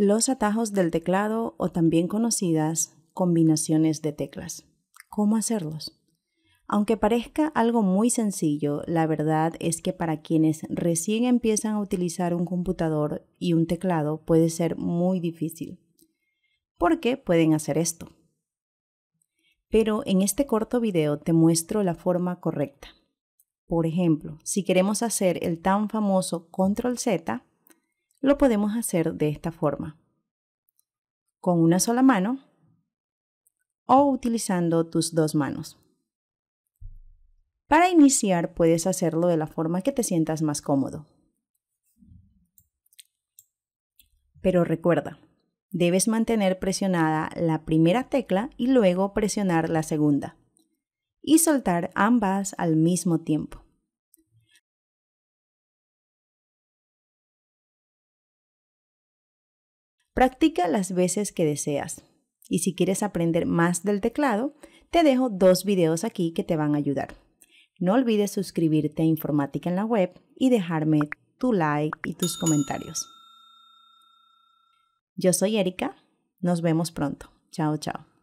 Los atajos del teclado o también conocidas combinaciones de teclas. ¿Cómo hacerlos? Aunque parezca algo muy sencillo, la verdad es que para quienes recién empiezan a utilizar un computador y un teclado puede ser muy difícil. ¿Por qué pueden hacer esto? Pero en este corto video te muestro la forma correcta. Por ejemplo, si queremos hacer el tan famoso control Z, lo podemos hacer de esta forma. Con una sola mano o utilizando tus dos manos. Para iniciar puedes hacerlo de la forma que te sientas más cómodo. Pero recuerda, debes mantener presionada la primera tecla y luego presionar la segunda y soltar ambas al mismo tiempo. Practica las veces que deseas. Y si quieres aprender más del teclado, te dejo dos videos aquí que te van a ayudar. No olvides suscribirte a Informática en la web y dejarme tu like y tus comentarios. Yo soy Erika. Nos vemos pronto. Chao, chao.